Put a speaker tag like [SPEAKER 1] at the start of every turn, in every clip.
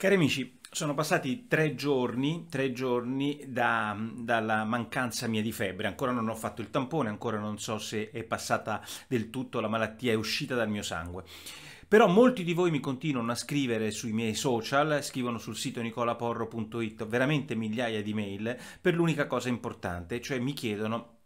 [SPEAKER 1] Cari amici, sono passati tre giorni, tre giorni da, dalla mancanza mia di febbre, ancora non ho fatto il tampone, ancora non so se è passata del tutto la malattia, è uscita dal mio sangue. Però molti di voi mi continuano a scrivere sui miei social, scrivono sul sito nicolaporro.it veramente migliaia di mail per l'unica cosa importante, cioè mi chiedono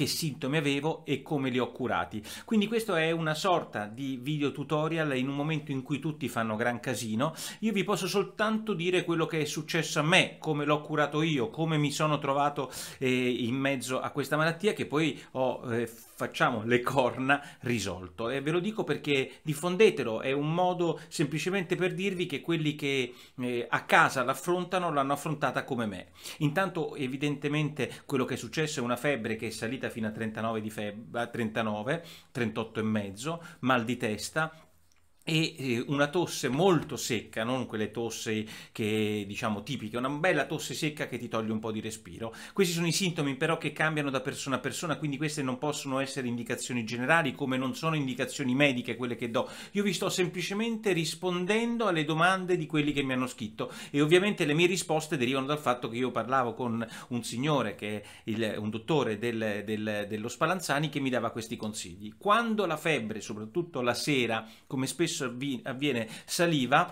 [SPEAKER 1] che sintomi avevo e come li ho curati. Quindi questo è una sorta di video tutorial in un momento in cui tutti fanno gran casino. Io vi posso soltanto dire quello che è successo a me, come l'ho curato io, come mi sono trovato eh, in mezzo a questa malattia che poi ho eh, facciamo le corna risolto e ve lo dico perché diffondetelo è un modo semplicemente per dirvi che quelli che eh, a casa l'affrontano l'hanno affrontata come me intanto evidentemente quello che è successo è una febbre che è salita fino a 39, di febbre, 39 38 e mezzo, mal di testa, e eh, una tosse molto secca, non quelle tosse che diciamo tipiche, una bella tosse secca che ti toglie un po' di respiro. Questi sono i sintomi però che cambiano da persona a persona, quindi queste non possono essere indicazioni generali, come non sono indicazioni mediche quelle che do. Io vi sto semplicemente rispondendo alle domande di quelli che mi hanno scritto e ovviamente le mie risposte derivano dal fatto che io parlavo con un signore che è il, un dottore del, del, dello Spalanzani che mi dava questi consigli. Quando la febbre, soprattutto la sera, come spesso avviene saliva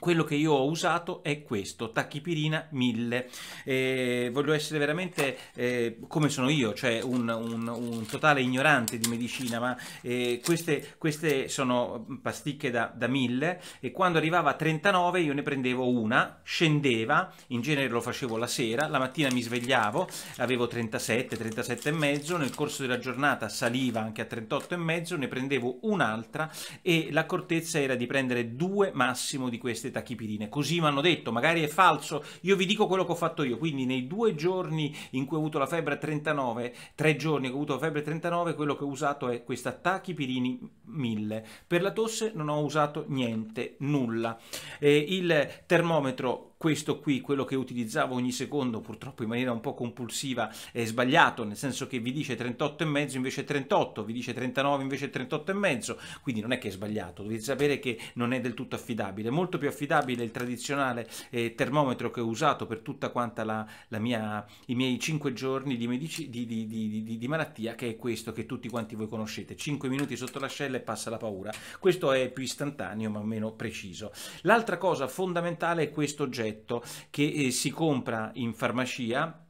[SPEAKER 1] quello che io ho usato è questo, tachipirina 1000. Eh, voglio essere veramente eh, come sono io, cioè un, un, un, totale ignorante di medicina, ma eh, queste, queste, sono pasticche da, da 1000 e quando arrivava a 39 io ne prendevo una, scendeva, in genere lo facevo la sera, la mattina mi svegliavo, avevo 37, 37 e mezzo, nel corso della giornata saliva anche a 38 e mezzo, ne prendevo un'altra e l'accortezza era di prendere due massimo di queste queste tachipirine, così mi hanno detto, magari è falso, io vi dico quello che ho fatto io, quindi nei due giorni in cui ho avuto la febbre 39, tre giorni che ho avuto la febbre 39, quello che ho usato è questa tachipirini 1000, per la tosse non ho usato niente, nulla, eh, il termometro questo qui, quello che utilizzavo ogni secondo, purtroppo in maniera un po' compulsiva, è sbagliato, nel senso che vi dice 38,5 invece 38, vi dice 39 invece 38,5, quindi non è che è sbagliato, dovete sapere che non è del tutto affidabile, è molto più affidabile il tradizionale eh, termometro che ho usato per tutta quanta la, la mia, i miei 5 giorni di, medici, di, di, di, malattia, che è questo che tutti quanti voi conoscete, 5 minuti sotto l'ascella e passa la paura, questo è più istantaneo ma meno preciso. L'altra cosa fondamentale è questo oggetto, rossetto che eh, si compra in farmacia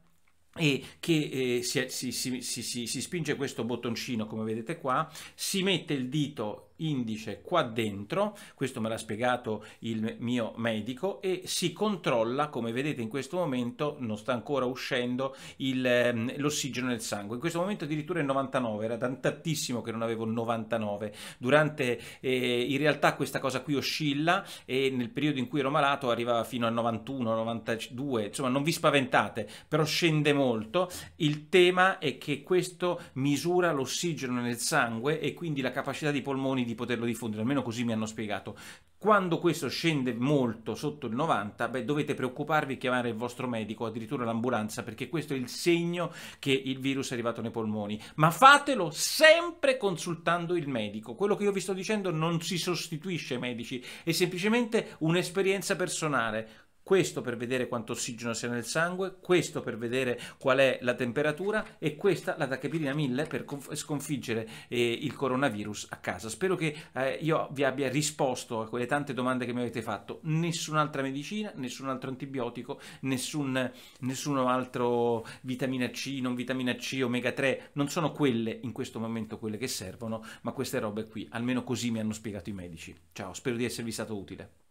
[SPEAKER 1] e che eh, si, si, si, si, spinge questo bottoncino come vedete qua, si mette il dito indice qua dentro, questo me l'ha spiegato il mio medico, e si controlla, come vedete in questo momento, non sta ancora uscendo ehm, l'ossigeno nel sangue. In questo momento addirittura è 99, era tantissimo che non avevo 99. Durante, eh, in realtà questa cosa qui oscilla e nel periodo in cui ero malato arrivava fino a 91, 92, insomma non vi spaventate, però scende molto. Il tema è che questo misura l'ossigeno nel sangue e quindi la capacità dei polmoni di di poterlo diffondere, almeno così mi hanno spiegato. Quando questo scende molto sotto il 90, beh, dovete preoccuparvi e chiamare il vostro medico, addirittura l'ambulanza, perché questo è il segno che il virus è arrivato nei polmoni. Ma fatelo sempre consultando il medico. Quello che io vi sto dicendo non si sostituisce ai medici, è semplicemente un'esperienza personale questo per vedere quanto ossigeno sia nel sangue, questo per vedere qual è la temperatura e questa la tachipirina 1000 per sconfiggere eh, il coronavirus a casa. Spero che eh, io vi abbia risposto a quelle tante domande che mi avete fatto. Nessun'altra medicina, nessun altro antibiotico, nessun, nessun altro vitamina C, non vitamina C, omega 3, non sono quelle in questo momento quelle che servono, ma queste robe qui, almeno così mi hanno spiegato i medici. Ciao, spero di esservi stato utile.